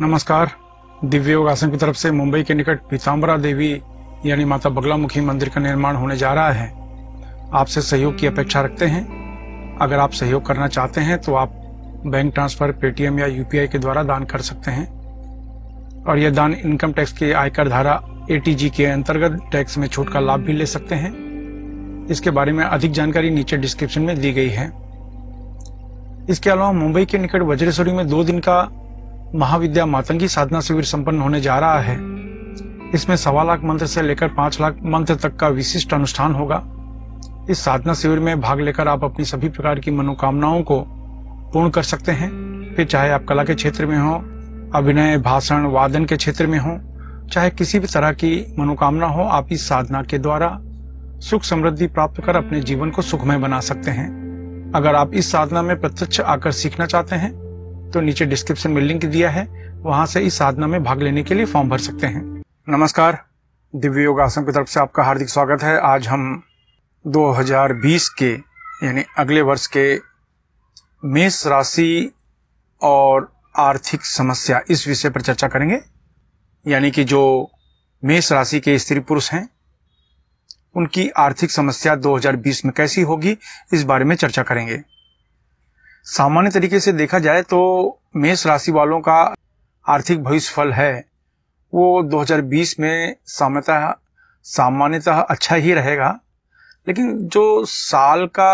नमस्कार दिव्य योगासन की तरफ से मुंबई के निकट पीताम्बरा देवी यानी माता बगला मुखी मंदिर का निर्माण होने जा रहा है आपसे सहयोग की अपेक्षा रखते हैं अगर आप सहयोग करना चाहते हैं तो आप बैंक ट्रांसफर पेटीएम या यूपीआई के द्वारा दान कर सकते हैं और यह दान इनकम टैक्स की आयकर धारा ए के अंतर्गत टैक्स में छूट का लाभ भी ले सकते हैं इसके बारे में अधिक जानकारी नीचे डिस्क्रिप्शन में दी गई है इसके अलावा मुंबई के निकट वज्रेश्वरी में दो दिन का महाविद्या मातंगी साधना शिविर संपन्न होने जा रहा है इसमें सवा लाख मंत्र से लेकर पांच लाख मंत्र तक का विशिष्ट अनुष्ठान होगा इस साधना शिविर में भाग लेकर आप अपनी सभी प्रकार की मनोकामनाओं को पूर्ण कर सकते हैं फिर चाहे आप कला के क्षेत्र में हो अभिनय भाषण वादन के क्षेत्र में हो चाहे किसी भी तरह की मनोकामना हो आप इस साधना के द्वारा सुख समृद्धि प्राप्त कर अपने जीवन को सुखमय बना सकते हैं अगर आप इस साधना में प्रत्यक्ष आकर सीखना चाहते हैं तो नीचे डिस्क्रिप्शन में लिंक दिया है वहां से इस साधना में भाग लेने के लिए फॉर्म भर सकते हैं नमस्कार दिव्य योग आश्रम की तरफ से आपका हार्दिक स्वागत है आज हम 2020 के यानी अगले वर्ष के मेष राशि और आर्थिक समस्या इस विषय पर चर्चा करेंगे यानी कि जो मेष राशि के स्त्री पुरुष हैं उनकी आर्थिक समस्या 2020 में कैसी होगी इस बारे में चर्चा करेंगे सामान्य तरीके से देखा जाए तो मेष राशि वालों का आर्थिक भविष्य फल है वो 2020 में सामान्यतः सामान्यतः अच्छा ही रहेगा लेकिन जो साल का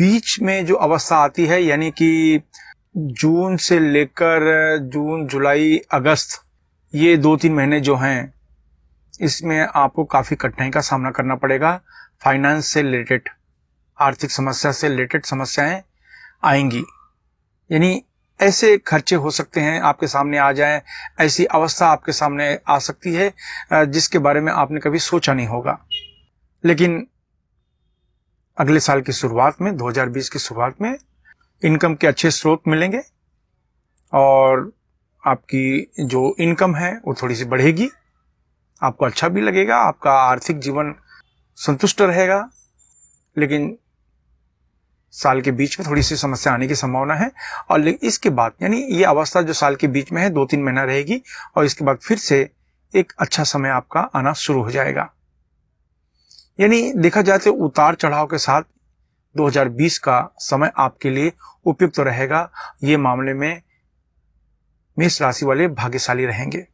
बीच में जो अवस्था आती है यानी कि जून से लेकर जून जुलाई अगस्त ये दो तीन महीने जो हैं इसमें आपको काफ़ी कठिनाई का सामना करना पड़ेगा फाइनेंस से रिलेटेड आर्थिक समस्या से रिलेटेड समस्याएं आएंगी यानी ऐसे खर्चे हो सकते हैं आपके सामने आ जाएं ऐसी अवस्था आपके सामने आ सकती है जिसके बारे में आपने कभी सोचा नहीं होगा लेकिन अगले साल की शुरुआत में 2020 की शुरुआत में इनकम के अच्छे स्रोत मिलेंगे और आपकी जो इनकम है वो थोड़ी सी बढ़ेगी आपको अच्छा भी लगेगा आपका आर्थिक जीवन संतुष्ट रहेगा लेकिन साल के बीच में थोड़ी सी समस्या आने की संभावना है और इसके बाद यानी ये अवस्था जो साल के बीच में है दो तीन महीना रहेगी और इसके बाद फिर से एक अच्छा समय आपका आना शुरू हो जाएगा यानी देखा जाए तो उतार चढ़ाव के साथ 2020 का समय आपके लिए उपयुक्त तो रहेगा ये मामले में मेष राशि वाले भाग्यशाली रहेंगे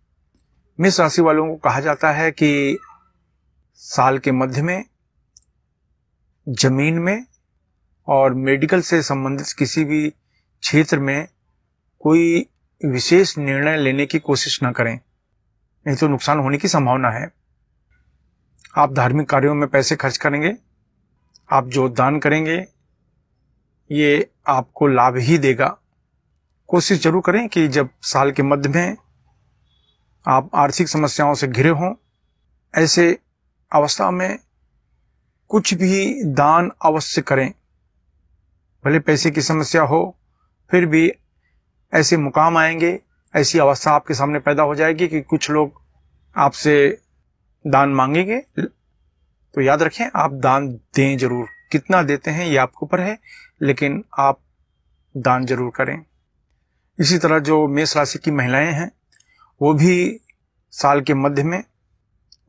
मेष राशि वालों को कहा जाता है कि साल के मध्य में जमीन में और मेडिकल से संबंधित किसी भी क्षेत्र में कोई विशेष निर्णय लेने की कोशिश ना करें नहीं तो नुकसान होने की संभावना है आप धार्मिक कार्यों में पैसे खर्च करेंगे आप जो दान करेंगे ये आपको लाभ ही देगा कोशिश जरूर करें कि जब साल के मध्य में आप आर्थिक समस्याओं से घिरे हों ऐसे अवस्था में कुछ भी दान अवश्य करें भले पैसे की समस्या हो फिर भी ऐसे मुकाम आएंगे ऐसी अवस्था आपके सामने पैदा हो जाएगी कि कुछ लोग आपसे दान मांगेंगे तो याद रखें आप दान दें जरूर कितना देते हैं ये आपके ऊपर है लेकिन आप दान जरूर करें इसी तरह जो मेष राशि की महिलाएं हैं वो भी साल के मध्य में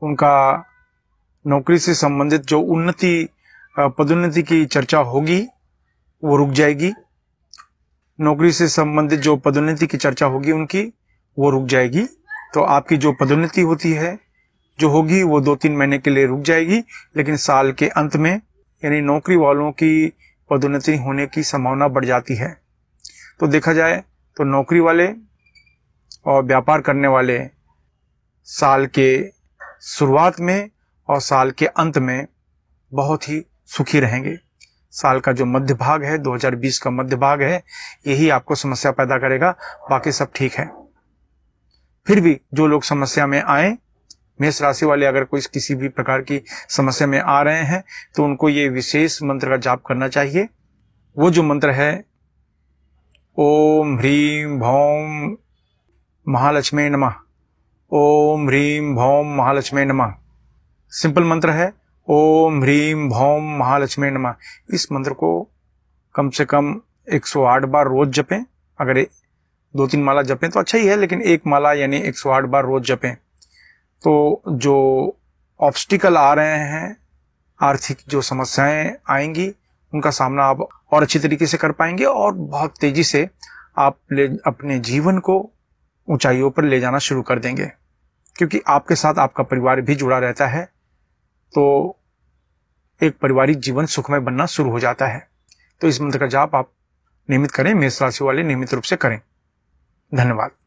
उनका नौकरी से संबंधित जो उन्नति पदोन्नति की चर्चा होगी वो रुक जाएगी नौकरी से संबंधित जो पदोन्नति की चर्चा होगी उनकी वो रुक जाएगी तो आपकी जो पदोन्नति होती है जो होगी वो दो तीन महीने के लिए रुक जाएगी लेकिन साल के अंत में यानी नौकरी वालों की पदोन्नति होने की संभावना बढ़ जाती है तो देखा जाए तो नौकरी वाले और व्यापार करने वाले साल के शुरुआत में और साल के अंत में बहुत ही सुखी रहेंगे साल का जो मध्य भाग है 2020 का मध्य भाग है यही आपको समस्या पैदा करेगा बाकी सब ठीक है फिर भी जो लोग समस्या में आए मेष राशि वाले अगर कोई किसी भी प्रकार की समस्या में आ रहे हैं तो उनको ये विशेष मंत्र का जाप करना चाहिए वो जो मंत्र है ओम ह्रीम भौम महालक्ष्मी नमः ओम ह्रीम भौम महालक्ष्मी नमः सिंपल मंत्र है ओम ह्रीम भौम महालक्ष्मी नमा इस मंत्र को कम से कम 108 बार रोज जपें अगर दो तीन माला जपें तो अच्छा ही है लेकिन एक माला यानी 108 बार रोज जपें तो जो ऑब्स्टिकल आ रहे हैं आर्थिक जो समस्याएं आएंगी उनका सामना आप और अच्छी तरीके से कर पाएंगे और बहुत तेजी से आप ले अपने जीवन को ऊंचाइयों पर ले जाना शुरू कर देंगे क्योंकि आपके साथ आपका परिवार भी जुड़ा रहता है तो एक पारिवारिक जीवन सुखमय बनना शुरू हो जाता है तो इस मंत्र का जाप आप नियमित करें मेष राशि वाले नियमित रूप से करें धन्यवाद